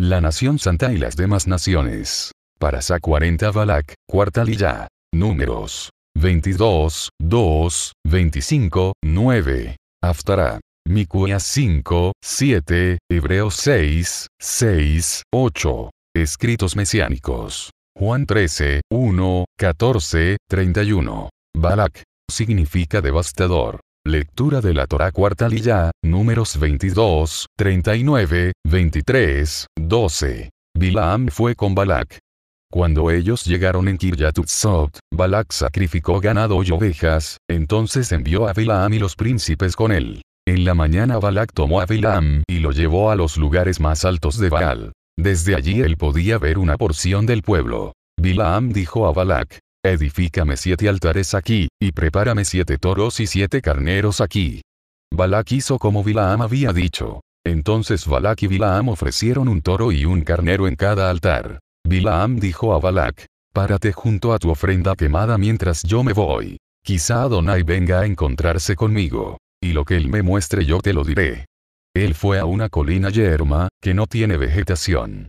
La nación santa y las demás naciones. Parasa 40 Balak, cuarta Números. 22, 2, 25, 9. Aftará. Micuías 5, 7, Hebreos 6, 6, 8. Escritos mesiánicos. Juan 13, 1, 14, 31. Balak. Significa devastador. Lectura de la Torá Cuarta Liyá, números 22, 39, 23, 12. Bilaam fue con Balak. Cuando ellos llegaron en Kiryatutzot, Balak sacrificó ganado y ovejas, entonces envió a Bilaam y los príncipes con él. En la mañana Balak tomó a Bilaam y lo llevó a los lugares más altos de Baal. Desde allí él podía ver una porción del pueblo. Bilaam dijo a Balak, Edifícame siete altares aquí, y prepárame siete toros y siete carneros aquí. Balak hizo como Bilaam había dicho. Entonces Balak y Bilaam ofrecieron un toro y un carnero en cada altar. Bilaam dijo a Balak, párate junto a tu ofrenda quemada mientras yo me voy. Quizá Adonai venga a encontrarse conmigo, y lo que él me muestre yo te lo diré. Él fue a una colina yerma, que no tiene vegetación.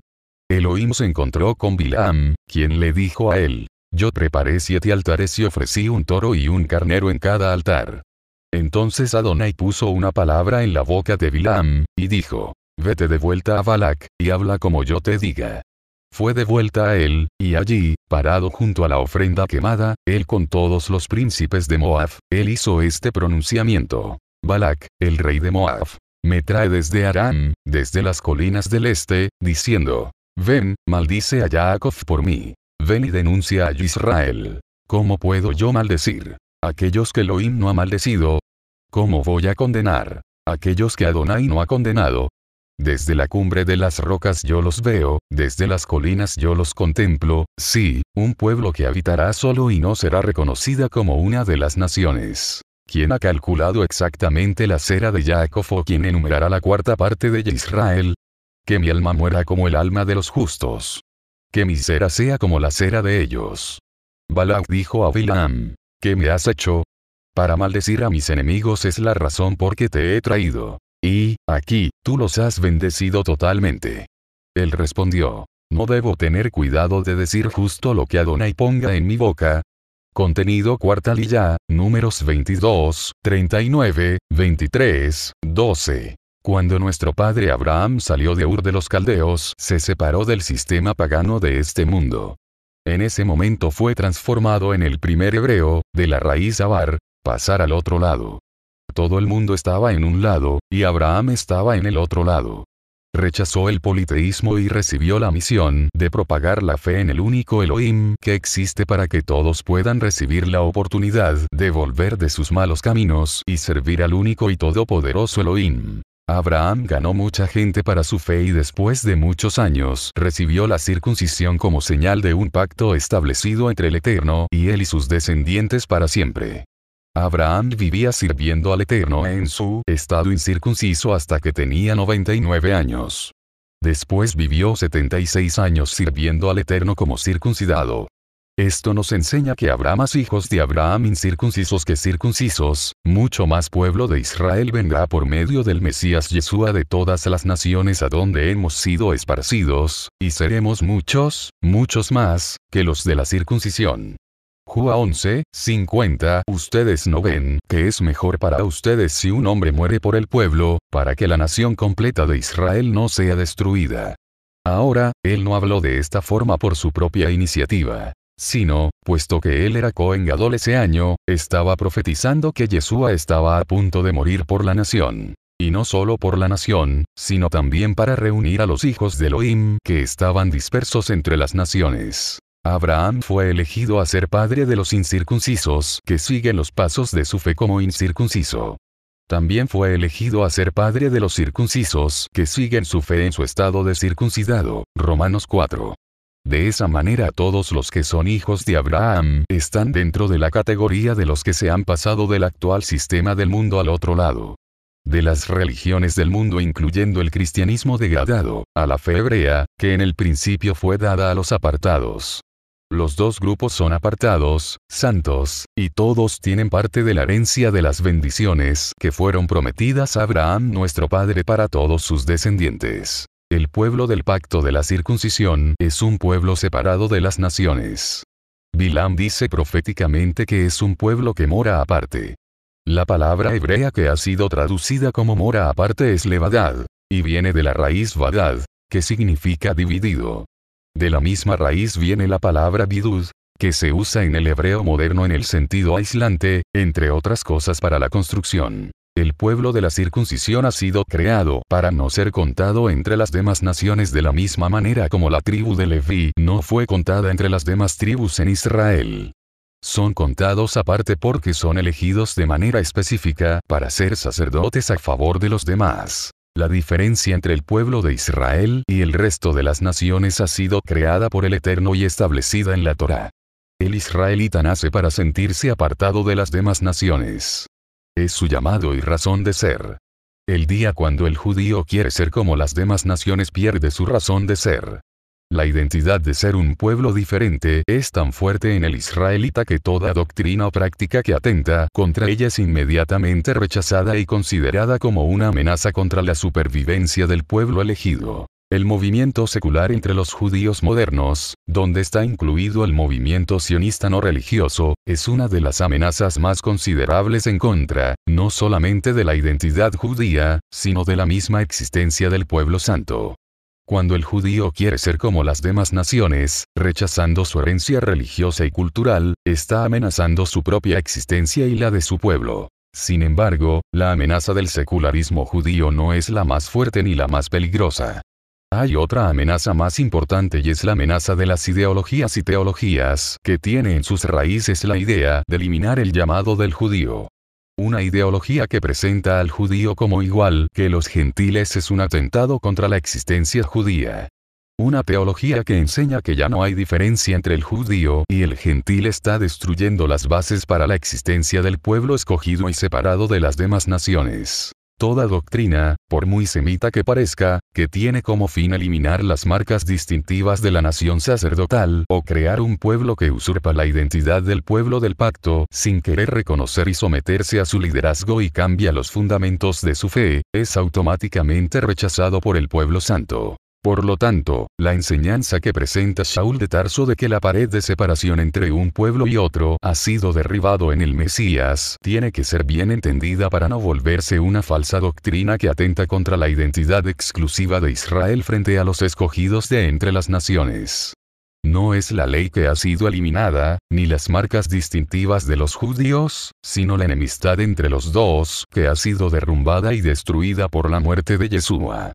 Elohim se encontró con Bilaam, quien le dijo a él, yo preparé siete altares y ofrecí un toro y un carnero en cada altar. Entonces Adonai puso una palabra en la boca de Bilam, y dijo, Vete de vuelta a Balak, y habla como yo te diga. Fue de vuelta a él, y allí, parado junto a la ofrenda quemada, él con todos los príncipes de Moab, él hizo este pronunciamiento. Balak, el rey de Moab, me trae desde Aram, desde las colinas del este, diciendo, Ven, maldice a Jacob por mí ven y denuncia a Israel. ¿Cómo puedo yo maldecir? Aquellos que Elohim no ha maldecido. ¿Cómo voy a condenar? Aquellos que Adonai no ha condenado. Desde la cumbre de las rocas yo los veo, desde las colinas yo los contemplo, sí, un pueblo que habitará solo y no será reconocida como una de las naciones. ¿Quién ha calculado exactamente la cera de Jacob o quien enumerará la cuarta parte de Israel? Que mi alma muera como el alma de los justos que mi cera sea como la cera de ellos. Balak dijo a Bilam, ¿qué me has hecho? Para maldecir a mis enemigos es la razón por que te he traído. Y, aquí, tú los has bendecido totalmente. Él respondió, no debo tener cuidado de decir justo lo que Adonai ponga en mi boca. Contenido cuarta números 22, 39, 23, 12. Cuando nuestro padre Abraham salió de Ur de los Caldeos, se separó del sistema pagano de este mundo. En ese momento fue transformado en el primer hebreo, de la raíz abar, pasar al otro lado. Todo el mundo estaba en un lado, y Abraham estaba en el otro lado. Rechazó el politeísmo y recibió la misión de propagar la fe en el único Elohim que existe para que todos puedan recibir la oportunidad de volver de sus malos caminos y servir al único y todopoderoso Elohim. Abraham ganó mucha gente para su fe y después de muchos años recibió la circuncisión como señal de un pacto establecido entre el Eterno y él y sus descendientes para siempre. Abraham vivía sirviendo al Eterno en su estado incircunciso hasta que tenía 99 años. Después vivió 76 años sirviendo al Eterno como circuncidado. Esto nos enseña que habrá más hijos de Abraham incircuncisos que circuncisos, mucho más pueblo de Israel vendrá por medio del Mesías Yeshua de todas las naciones a donde hemos sido esparcidos, y seremos muchos, muchos más, que los de la circuncisión. Juan 11, 50, ustedes no ven que es mejor para ustedes si un hombre muere por el pueblo, para que la nación completa de Israel no sea destruida. Ahora, él no habló de esta forma por su propia iniciativa sino, puesto que él era coengadol ese año, estaba profetizando que Yeshua estaba a punto de morir por la nación. Y no solo por la nación, sino también para reunir a los hijos de Elohim que estaban dispersos entre las naciones. Abraham fue elegido a ser padre de los incircuncisos que siguen los pasos de su fe como incircunciso. También fue elegido a ser padre de los circuncisos que siguen su fe en su estado de circuncidado. Romanos 4. De esa manera todos los que son hijos de Abraham están dentro de la categoría de los que se han pasado del actual sistema del mundo al otro lado. De las religiones del mundo incluyendo el cristianismo degradado, a la fe hebrea, que en el principio fue dada a los apartados. Los dos grupos son apartados, santos, y todos tienen parte de la herencia de las bendiciones que fueron prometidas a Abraham nuestro Padre para todos sus descendientes. El pueblo del pacto de la circuncisión es un pueblo separado de las naciones. Bilam dice proféticamente que es un pueblo que mora aparte. La palabra hebrea que ha sido traducida como mora aparte es levadad, y viene de la raíz vadad, que significa dividido. De la misma raíz viene la palabra bidud, que se usa en el hebreo moderno en el sentido aislante, entre otras cosas para la construcción. El pueblo de la circuncisión ha sido creado para no ser contado entre las demás naciones de la misma manera como la tribu de Leví no fue contada entre las demás tribus en Israel. Son contados aparte porque son elegidos de manera específica para ser sacerdotes a favor de los demás. La diferencia entre el pueblo de Israel y el resto de las naciones ha sido creada por el Eterno y establecida en la Torá. El israelita nace para sentirse apartado de las demás naciones. Es su llamado y razón de ser. El día cuando el judío quiere ser como las demás naciones pierde su razón de ser. La identidad de ser un pueblo diferente es tan fuerte en el israelita que toda doctrina o práctica que atenta contra ella es inmediatamente rechazada y considerada como una amenaza contra la supervivencia del pueblo elegido el movimiento secular entre los judíos modernos, donde está incluido el movimiento sionista no religioso, es una de las amenazas más considerables en contra, no solamente de la identidad judía, sino de la misma existencia del pueblo santo. Cuando el judío quiere ser como las demás naciones, rechazando su herencia religiosa y cultural, está amenazando su propia existencia y la de su pueblo. Sin embargo, la amenaza del secularismo judío no es la más fuerte ni la más peligrosa. Hay otra amenaza más importante y es la amenaza de las ideologías y teologías que tiene en sus raíces la idea de eliminar el llamado del judío. Una ideología que presenta al judío como igual que los gentiles es un atentado contra la existencia judía. Una teología que enseña que ya no hay diferencia entre el judío y el gentil está destruyendo las bases para la existencia del pueblo escogido y separado de las demás naciones. Toda doctrina, por muy semita que parezca, que tiene como fin eliminar las marcas distintivas de la nación sacerdotal o crear un pueblo que usurpa la identidad del pueblo del pacto, sin querer reconocer y someterse a su liderazgo y cambia los fundamentos de su fe, es automáticamente rechazado por el pueblo santo. Por lo tanto, la enseñanza que presenta Saúl de Tarso de que la pared de separación entre un pueblo y otro ha sido derribado en el Mesías, tiene que ser bien entendida para no volverse una falsa doctrina que atenta contra la identidad exclusiva de Israel frente a los escogidos de entre las naciones. No es la ley que ha sido eliminada, ni las marcas distintivas de los judíos, sino la enemistad entre los dos, que ha sido derrumbada y destruida por la muerte de Yeshua.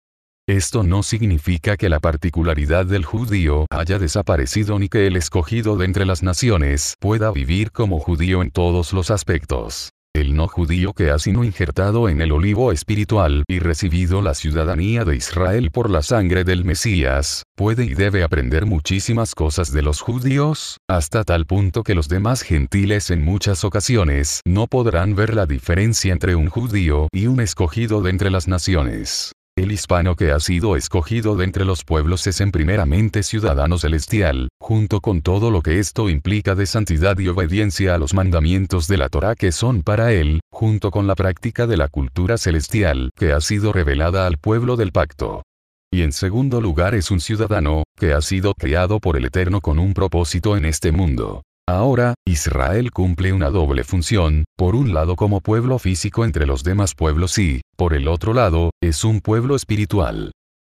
Esto no significa que la particularidad del judío haya desaparecido ni que el escogido de entre las naciones pueda vivir como judío en todos los aspectos. El no judío que ha sido injertado en el olivo espiritual y recibido la ciudadanía de Israel por la sangre del Mesías, puede y debe aprender muchísimas cosas de los judíos, hasta tal punto que los demás gentiles en muchas ocasiones no podrán ver la diferencia entre un judío y un escogido de entre las naciones. El hispano que ha sido escogido de entre los pueblos es en primeramente ciudadano celestial, junto con todo lo que esto implica de santidad y obediencia a los mandamientos de la Torá que son para él, junto con la práctica de la cultura celestial que ha sido revelada al pueblo del pacto. Y en segundo lugar es un ciudadano, que ha sido creado por el Eterno con un propósito en este mundo. Ahora, Israel cumple una doble función, por un lado como pueblo físico entre los demás pueblos y, por el otro lado, es un pueblo espiritual.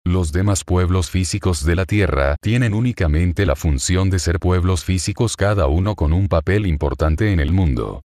Los demás pueblos físicos de la Tierra tienen únicamente la función de ser pueblos físicos cada uno con un papel importante en el mundo.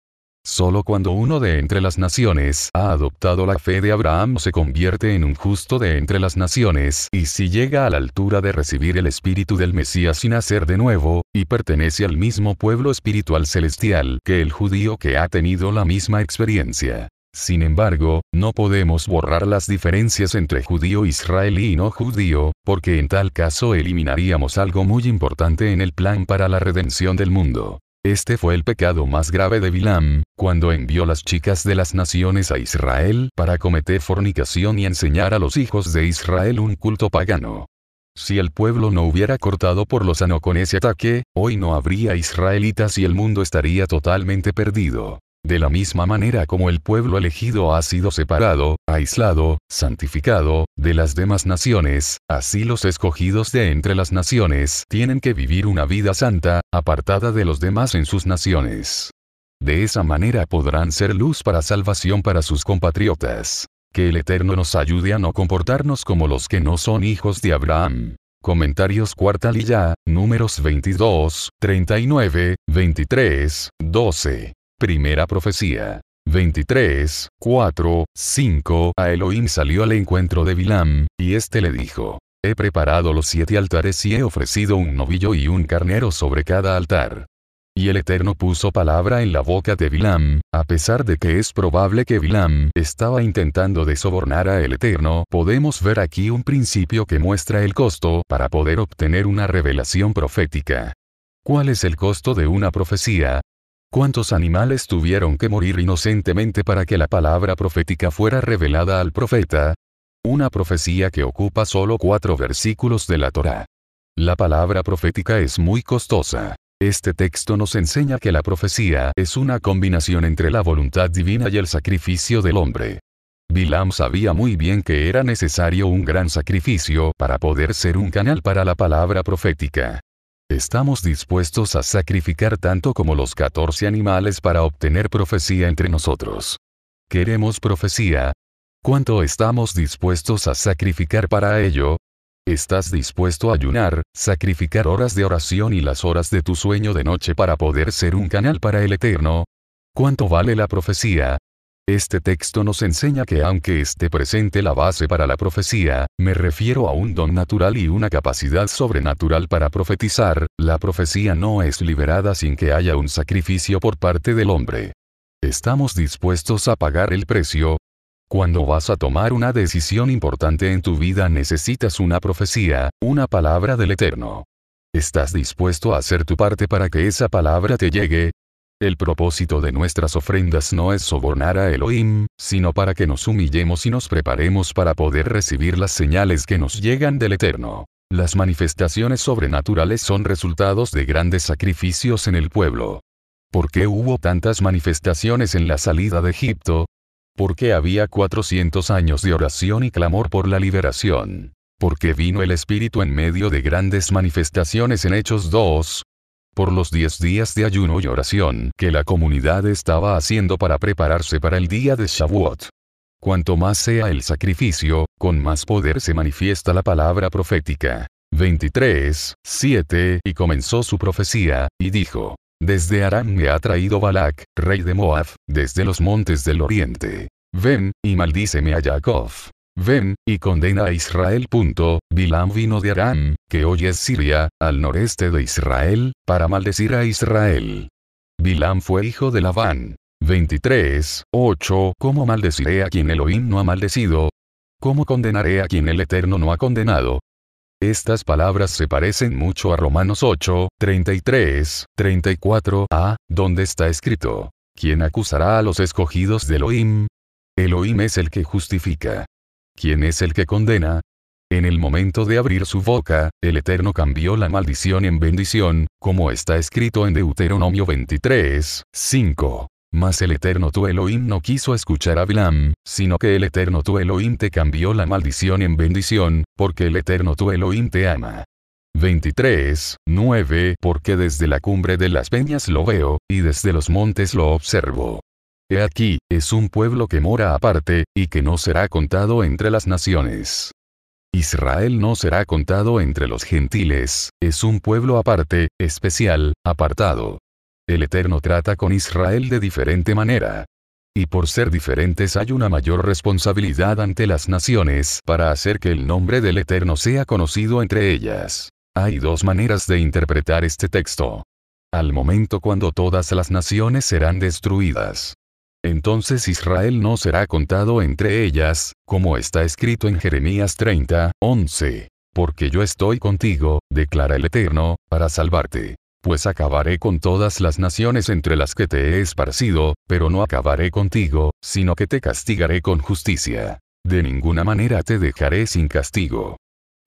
Solo cuando uno de entre las naciones ha adoptado la fe de Abraham se convierte en un justo de entre las naciones, y si llega a la altura de recibir el espíritu del Mesías sin nacer de nuevo, y pertenece al mismo pueblo espiritual celestial que el judío que ha tenido la misma experiencia. Sin embargo, no podemos borrar las diferencias entre judío israelí y no judío, porque en tal caso eliminaríamos algo muy importante en el plan para la redención del mundo. Este fue el pecado más grave de Bilam, cuando envió las chicas de las naciones a Israel para cometer fornicación y enseñar a los hijos de Israel un culto pagano. Si el pueblo no hubiera cortado por lo sano con ese ataque, hoy no habría israelitas y el mundo estaría totalmente perdido. De la misma manera como el pueblo elegido ha sido separado, aislado, santificado, de las demás naciones, así los escogidos de entre las naciones tienen que vivir una vida santa, apartada de los demás en sus naciones. De esa manera podrán ser luz para salvación para sus compatriotas. Que el Eterno nos ayude a no comportarnos como los que no son hijos de Abraham. Comentarios Cuarta números 22, 39, 23, 12. Primera profecía. 23, 4, 5. A Elohim salió al encuentro de Bilam, y éste le dijo, He preparado los siete altares y he ofrecido un novillo y un carnero sobre cada altar. Y el Eterno puso palabra en la boca de Bilam, a pesar de que es probable que Bilam estaba intentando desobornar a el Eterno, podemos ver aquí un principio que muestra el costo para poder obtener una revelación profética. ¿Cuál es el costo de una profecía? ¿Cuántos animales tuvieron que morir inocentemente para que la palabra profética fuera revelada al profeta? Una profecía que ocupa solo cuatro versículos de la Torá. La palabra profética es muy costosa. Este texto nos enseña que la profecía es una combinación entre la voluntad divina y el sacrificio del hombre. Bilam sabía muy bien que era necesario un gran sacrificio para poder ser un canal para la palabra profética. Estamos dispuestos a sacrificar tanto como los 14 animales para obtener profecía entre nosotros. Queremos profecía. ¿Cuánto estamos dispuestos a sacrificar para ello? ¿Estás dispuesto a ayunar, sacrificar horas de oración y las horas de tu sueño de noche para poder ser un canal para el Eterno? ¿Cuánto vale la profecía? Este texto nos enseña que aunque esté presente la base para la profecía, me refiero a un don natural y una capacidad sobrenatural para profetizar, la profecía no es liberada sin que haya un sacrificio por parte del hombre. ¿Estamos dispuestos a pagar el precio? Cuando vas a tomar una decisión importante en tu vida necesitas una profecía, una palabra del Eterno. ¿Estás dispuesto a hacer tu parte para que esa palabra te llegue? El propósito de nuestras ofrendas no es sobornar a Elohim, sino para que nos humillemos y nos preparemos para poder recibir las señales que nos llegan del Eterno. Las manifestaciones sobrenaturales son resultados de grandes sacrificios en el pueblo. ¿Por qué hubo tantas manifestaciones en la salida de Egipto? Porque había 400 años de oración y clamor por la liberación porque vino el Espíritu en medio de grandes manifestaciones en Hechos 2, por los diez días de ayuno y oración que la comunidad estaba haciendo para prepararse para el día de Shavuot. Cuanto más sea el sacrificio, con más poder se manifiesta la palabra profética. 23, 7 Y comenzó su profecía, y dijo, Desde Aram me ha traído Balak, rey de Moab, desde los montes del oriente. Ven, y maldíceme a Jacob, Ven, y condena a Israel. Bilam vino de Aram, que hoy es Siria, al noreste de Israel, para maldecir a Israel. Bilam fue hijo de Labán. 23, 8. ¿Cómo maldeciré a quien Elohim no ha maldecido? ¿Cómo condenaré a quien el Eterno no ha condenado? Estas palabras se parecen mucho a Romanos 8, 33, 34 a, donde está escrito, ¿quién acusará a los escogidos de Elohim? Elohim es el que justifica. ¿Quién es el que condena. En el momento de abrir su boca, el Eterno cambió la maldición en bendición, como está escrito en Deuteronomio 23, 5. Mas el Eterno tu Elohim no quiso escuchar a Bilam, sino que el Eterno tu Elohim te cambió la maldición en bendición, porque el Eterno tu Elohim te ama. 23, 9 Porque desde la cumbre de las peñas lo veo, y desde los montes lo observo. He aquí, es un pueblo que mora aparte, y que no será contado entre las naciones. Israel no será contado entre los gentiles, es un pueblo aparte, especial, apartado. El Eterno trata con Israel de diferente manera. Y por ser diferentes hay una mayor responsabilidad ante las naciones para hacer que el nombre del Eterno sea conocido entre ellas. Hay dos maneras de interpretar este texto. Al momento cuando todas las naciones serán destruidas, entonces Israel no será contado entre ellas, como está escrito en Jeremías 30, 11. Porque yo estoy contigo, declara el Eterno, para salvarte. Pues acabaré con todas las naciones entre las que te he esparcido, pero no acabaré contigo, sino que te castigaré con justicia. De ninguna manera te dejaré sin castigo.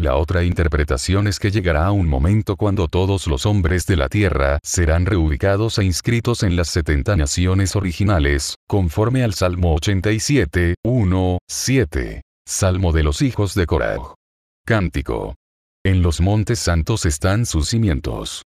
La otra interpretación es que llegará un momento cuando todos los hombres de la Tierra serán reubicados e inscritos en las 70 naciones originales, conforme al Salmo 87, 7. Salmo de los hijos de Coraj. Cántico. En los montes santos están sus cimientos.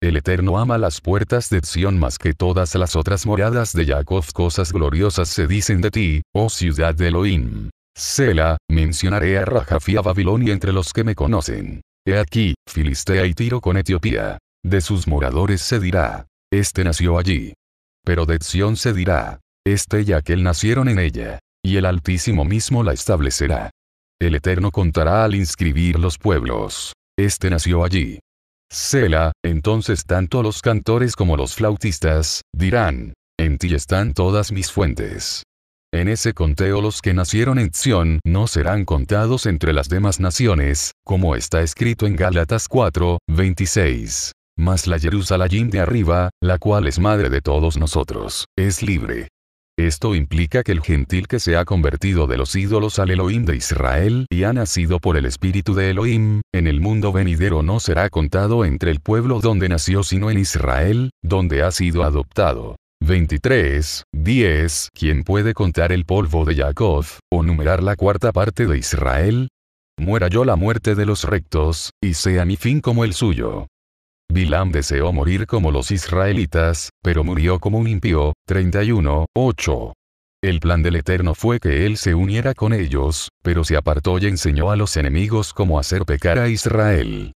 El Eterno ama las puertas de Sion más que todas las otras moradas de Jacob. Cosas gloriosas se dicen de ti, oh ciudad de Elohim. Sela, mencionaré a Babilón Babilonia entre los que me conocen. He aquí, Filistea y Tiro con Etiopía. De sus moradores se dirá, este nació allí. Pero de Sion se dirá, este y aquel nacieron en ella, y el Altísimo mismo la establecerá. El Eterno contará al inscribir los pueblos, este nació allí. Sela, entonces tanto los cantores como los flautistas, dirán, en ti están todas mis fuentes. En ese conteo los que nacieron en Sion no serán contados entre las demás naciones, como está escrito en Gálatas 4, 26. Mas la Jerusalén de arriba, la cual es madre de todos nosotros, es libre. Esto implica que el gentil que se ha convertido de los ídolos al Elohim de Israel y ha nacido por el espíritu de Elohim, en el mundo venidero no será contado entre el pueblo donde nació sino en Israel, donde ha sido adoptado. 23, 10, ¿quién puede contar el polvo de Jacob, o numerar la cuarta parte de Israel? Muera yo la muerte de los rectos, y sea mi fin como el suyo. Bilam deseó morir como los israelitas, pero murió como un impío. 31, 8. El plan del Eterno fue que él se uniera con ellos, pero se apartó y enseñó a los enemigos cómo hacer pecar a Israel.